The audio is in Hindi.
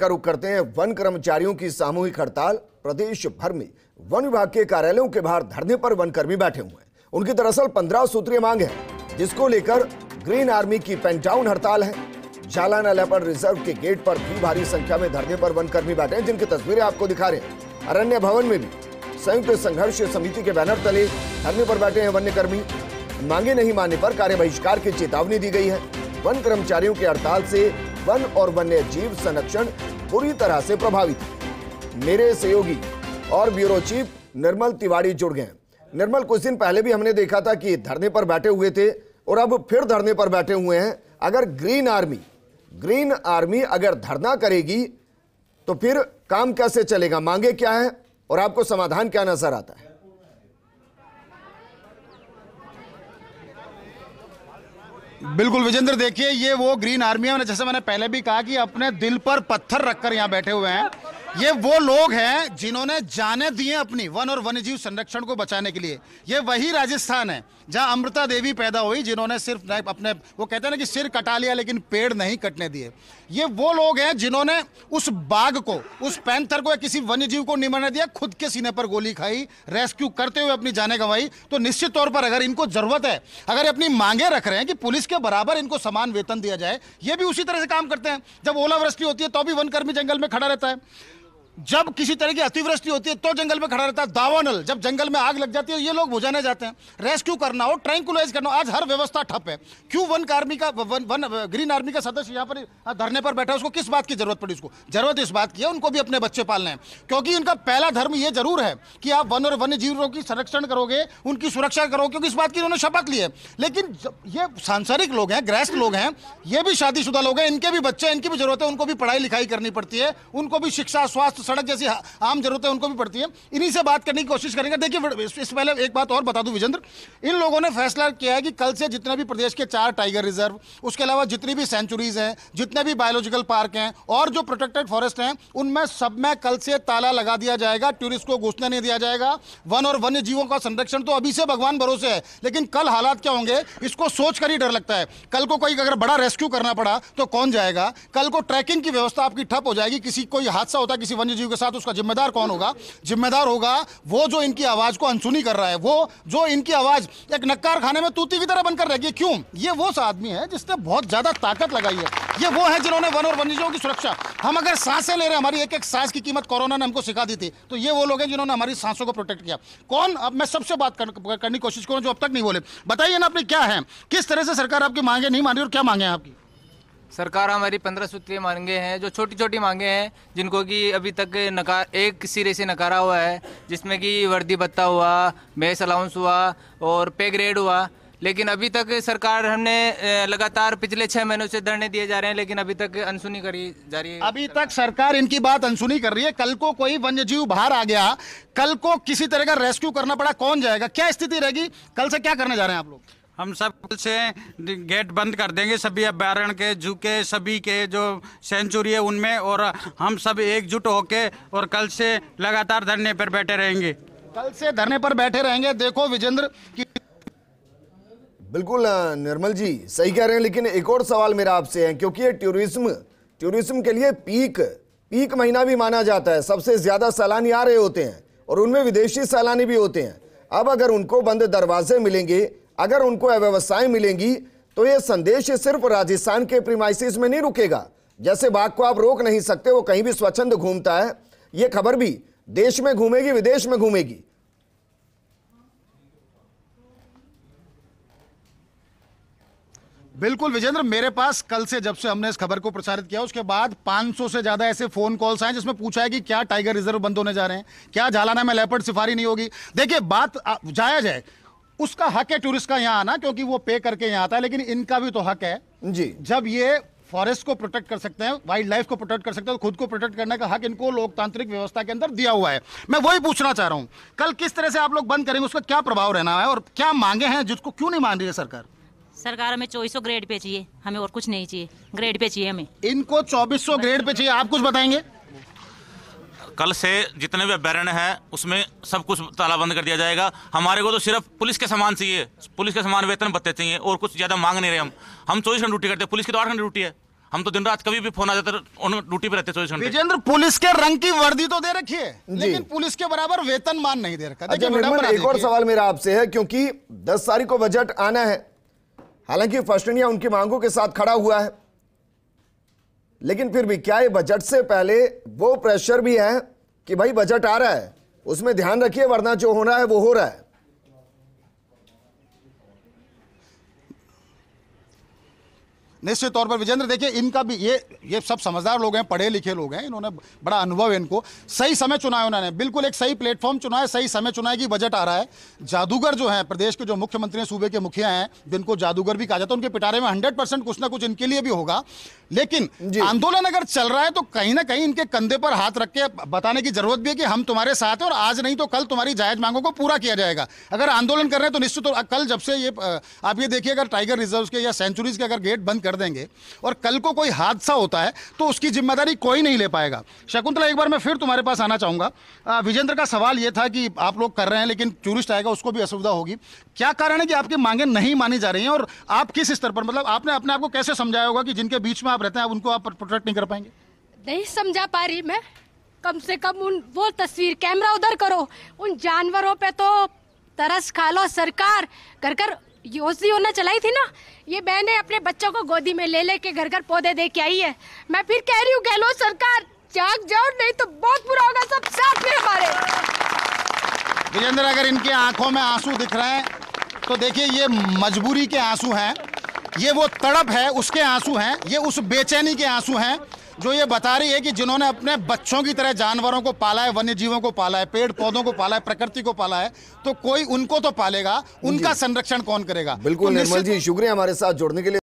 का रुख करते हैं वन कर्मचारियों की सामूहिक हड़ताल प्रदेश भर में वन विभाग के कार्यालयों के बाहर धरने पर वन कर्मी बैठे हुए हैं उनकी दरअसल पंद्रह सूत्रीय मांग है जिसको लेकर ग्रीन आर्मी की पेंटाउन हड़ताल है जालाना लेपर रिजर्व के गेट पर भी भारी संख्या में धरने पर वन कर्मी बैठे हैं जिनकी तस्वीरें आपको दिखा रहे हैं अरण्य भवन में भी संयुक्त संघर्ष समिति के बैनर तले धरने पर बैठे हैं वन्य कर्मी मांगे नहीं मानने पर कार्य बहिष्कार की चेतावनी दी गई है वन कर्मचारियों की हड़ताल से वन और वन्य जीव संरक्षण बुरी तरह से प्रभावित मेरे सहयोगी और ब्यूरो चीफ निर्मल तिवारी जुड़ गए निर्मल कुछ दिन पहले भी हमने देखा था कि धरने पर बैठे हुए थे और अब फिर धरने पर बैठे हुए हैं अगर ग्रीन आर्मी ग्रीन आर्मी अगर धरना करेगी तो फिर काम कैसे चलेगा मांगे क्या है और आपको समाधान क्या नजर आता है बिल्कुल विजेंद्र देखिए ये वो ग्रीन आर्मी है जैसे मैंने पहले भी कहा कि अपने दिल पर पत्थर रखकर यहाँ बैठे हुए हैं ये वो लोग हैं जिन्होंने जाने दिए अपनी वन और वन्य जीव संरक्षण को बचाने के लिए ये वही राजस्थान है जहां अमृता देवी पैदा हुई जिन्होंने सिर्फ अपने वो कहते हैं ना कि सिर कटा लिया लेकिन पेड़ नहीं कटने दिए ये वो लोग हैं जिन्होंने उस बाघ को उस पैंथर को या किसी वन्य जीव को निमरने दिया खुद के सीने पर गोली खाई रेस्क्यू करते हुए अपनी जाने गंवाई तो निश्चित तौर पर अगर इनको जरूरत है अगर अपनी मांगे रख रहे हैं कि पुलिस के बराबर इनको समान वेतन दिया जाए ये भी उसी तरह से काम करते हैं जब ओलावृष्टि होती है तो भी वनकर्मी जंगल में खड़ा रहता है जब किसी तरह की अतिवृष्टि होती है तो जंगल में खड़ा रहता है दावानल जब जंगल में आग लग जाती है ये लोग बुझाने जाते हैं रेस्क्यू करना हो ट्रैंकुलाइज करना हो आज हर व्यवस्था ठप है क्यों वन आर्मी का वन, वन ग्रीन आर्मी का सदस्य यहाँ पर धरने पर बैठा है उसको किस बात की जरूरत पड़ी उसको जरूरत इस बात की है उनको भी अपने बच्चे पालने हैं क्योंकि उनका पहला धर्म ये जरूर है कि आप वन और वन्य जीवों की संरक्षण करोगे उनकी सुरक्षा करोगे क्योंकि इस बात की उन्होंने शपथ ली है लेकिन ये सांसारिक लोग हैं गृहस्थ लोग हैं ये भी शादीशुदा लोग हैं इनके भी बच्चे इनकी भी जरूरत है उनको भी पढ़ाई लिखाई करनी पड़ती है उनको भी शिक्षा स्वास्थ्य सड़क जैसी आम जरूरतें उनको भी पड़ती है इन्हीं से बात करने की कोशिश करेंगे देखिए इससे पहले एक बात और बता दूं विजेंद्र इन लोगों ने फैसला किया है कि कल से जितने भी प्रदेश के चार टाइगर रिजर्व उसके अलावा जितनी भी सेंचुरीज हैं जितने भी बायोलॉजिकल पार्क हैं और जो प्रोटेक्टेड फॉरेस्ट हैं उनमें सब में कल से ताला लगा दिया जाएगा टूरिस्ट को घुसने नहीं दिया जाएगा वन और वन्य जीवों का संरक्षण तो अभी से भगवान भरोसे है लेकिन कल हालात क्या होंगे इसको सोच ही डर लगता है कल को कोई अगर बड़ा रेस्क्यू करना पड़ा तो कौन जाएगा कल को ट्रैकिंग की व्यवस्था आपकी ठप हो जाएगी किसी कोई हादसा होता है किसी वन्य संजय जीव के साथ उसका जिम्मेदार कौन होगा जिम्मेदार होगा वो जो इनकी आवाज़ को अनसुनी कर रहा है वो जो इनकी आवाज़ एक नक्कार खाने में तूती की तरह बनकर रह गई क्यों ये वो आदमी है जिसने बहुत ज़्यादा ताकत लगाई है ये वो है जिन्होंने वन और वन्यजीवों की सुरक्षा हम अगर सांसें ले रहे हैं हमारी एक एक सांस की कीमत कोरोना ने हमको सिखा दी थी तो ये वो लोग हैं जिन्होंने हमारी सांसों को प्रोटेक्ट किया कौन अब मैं सबसे बात करने की कोशिश करूँ जो अब तक नहीं बोले बताइए ना अपनी क्या है किस तरह से सरकार आपकी मांगे नहीं मान और क्या मांगे हैं आपकी सरकार हमारी पंद्रह सूत्रीय मांगे हैं जो छोटी छोटी मांगे हैं जिनको कि अभी तक नकार एक सिरे से नकारा हुआ है जिसमें कि वर्दी भत्ता हुआ मेस अलाउंस हुआ और पे ग्रेड हुआ लेकिन अभी तक सरकार हमने लगातार पिछले छह महीनों से धरने दिए जा रहे हैं लेकिन अभी तक अनसुनी करी जा रही है अभी तक सरकार इनकी बात अनसुनी कर रही है कल को कोई वन्य जीव बाहर आ गया कल को किसी तरह का रेस्क्यू करना पड़ा कौन जाएगा क्या स्थिति रहेगी कल से क्या करने जा रहे हैं आप लोग हम सब से गेट बंद कर देंगे सभी अभ्यारण के जू के सभी के जो सेंचुरी है उनमें और हम सब एकजुट होके और कल से लगातार धरने पर बैठे रहेंगे कल से धरने पर बैठे रहेंगे देखो विजेंद्र की बिल्कुल निर्मल जी सही कह रहे हैं लेकिन एक और सवाल मेरा आपसे है क्योंकि ये टूरिज्म टूरिज्म के लिए पीक पीक महीना भी माना जाता है सबसे ज़्यादा सैलानी आ रहे होते हैं और उनमें विदेशी सैलानी भी होते हैं अब अगर उनको बंद दरवाजे मिलेंगे अगर उनको अव्यवस्थाएं मिलेंगी तो ये संदेश सिर्फ राजस्थान के प्रीमाइसिस में नहीं रुकेगा जैसे बाघ को आप रोक नहीं सकते वो कहीं भी स्वच्छंद घूमता है ये खबर भी देश में घूमेगी विदेश में घूमेगी बिल्कुल विजेंद्र मेरे पास कल से जब से हमने इस खबर को प्रसारित किया उसके बाद 500 से ज्यादा ऐसे फोन कॉल्स आए जिसमें पूछा है कि क्या टाइगर रिजर्व बंद होने जा रहे हैं क्या जालाना में लेपर्ड सिफारी नहीं होगी देखिए बात जायज है उसका हक है टूरिस्ट का यहाँ आना क्योंकि वो पे करके यहाँ आता है लेकिन इनका भी तो हक है जी जब ये फॉरेस्ट को प्रोटेक्ट कर सकते हैं वाइल्ड लाइफ को प्रोटेक्ट कर सकते हैं तो खुद को प्रोटेक्ट करने का हक इनको लोकतांत्रिक व्यवस्था के अंदर दिया हुआ है मैं वही पूछना चाह रहा हूँ कल किस तरह से आप लोग बंद करेंगे उसका क्या प्रभाव रहना है और क्या मांगे हैं जिसको क्यों नहीं मान रही है सरकार सरकार हमें चौबीस ग्रेड पे चाहिए हमें और कुछ नहीं चाहिए ग्रेड पे चाहिए हमें इनको चौबीस ग्रेड पे चाहिए आप कुछ बताएंगे कल से जितने भी अभ्यारण्य है उसमें सब कुछ तालाबंद कर दिया जाएगा हमारे को तो सिर्फ पुलिस के समान चाहिए पुलिस के समान वेतन भत्ते चाहिए और कुछ ज़्यादा मांग नहीं रहे हम हम चौबीस घंटे ड्यूटी करते हैं पुलिस की तो आठ घंटे ड्यूटी है हम तो दिन रात कभी भी फोन आ जाता है ड्यूटी पे रहते चौबीस घंटे विजेंद्र पुलिस के रंग की वर्दी तो दे रखी है लेकिन पुलिस के बराबर वेतन मान नहीं दे रखा अच्छा, एक और सवाल मेरा आपसे है क्योंकि दस तारीख को बजट आना है हालांकि फर्स्ट इंडिया उनकी मांगों के साथ खड़ा हुआ है लेकिन फिर भी क्या ये बजट से पहले वो प्रेशर भी है कि भाई बजट आ रहा है उसमें ध्यान रखिए वरना जो हो रहा है वो हो रहा है निश्चित तौर पर विजेंद्र देखिए इनका भी ये ये सब समझदार लोग हैं पढ़े लिखे लोग हैं इन्होंने बड़ा अनुभव है इनको सही समय चुना है उन्होंने बिल्कुल एक सही प्लेटफॉर्म चुना है सही समय चुना है कि बजट आ रहा है जादूगर जो है प्रदेश के जो मुख्यमंत्री सूबे के मुखिया हैं जिनको जादूगर भी कहा जाता है उनके पिटारे में हंड्रेड कुछ ना कुछ इनके लिए भी होगा लेकिन आंदोलन अगर चल रहा है तो कहीं ना कहीं इनके कंधे पर हाथ रख के बताने की जरूरत भी है कि हम तुम्हारे साथ हैं और आज नहीं तो कल तुम्हारी जायज मांगों को पूरा किया जाएगा अगर आंदोलन कर रहे हैं तो निश्चित तौर कल जब से ये आप ये देखिए अगर टाइगर रिजर्व के या सेंचुरीज के अगर गेट बंद कर देंगे और कल को कोई हादसा होता है तो उसकी जिम्मेदारी कोई नहीं ले पाएगा शकुंतला एक बार मैं फिर तुम्हारे पास आना चाहूँगा विजेंद्र का सवाल ये था कि आप लोग कर रहे हैं लेकिन टूरिस्ट आएगा उसको भी असुविधा होगी क्या कारण है कि आपकी मांगे नहीं मानी जा रही हैं और आप किस स्तर पर मतलब आपने अपने आप को कैसे समझाया होगा कि जिनके बीच में आप रहते हैं उनको आप प्रोटेक्ट नहीं कर पाएंगे नहीं समझा पा रही मैं कम से कम उन वो तस्वीर कैमरा उधर करो उन जानवरों पे तो तरस खा लो सरकार कर कर योजी होना चलाई थी ना ये बहने अपने बच्चों को गोदी में ले लेके घर घर पौधे दे के आई है मैं फिर कह रही हूँ गहलोत सरकार जाग जाओ नहीं तो बहुत बुरा होगा सब साथ में हमारे विजेंद्र अगर इनके आंखों में आंसू दिख रहे हैं तो देखिए ये मजबूरी के आंसू हैं ये वो तड़प है उसके आंसू हैं ये उस बेचैनी के आंसू हैं जो ये बता रही है कि जिन्होंने अपने बच्चों की तरह जानवरों को पाला है वन्य जीवों को पाला है पेड़ पौधों को पाला है प्रकृति को पाला है तो कोई उनको तो पालेगा उनका संरक्षण कौन करेगा बिल्कुल तो निर्मल जी शुक्रिया हमारे साथ जुड़ने के लिए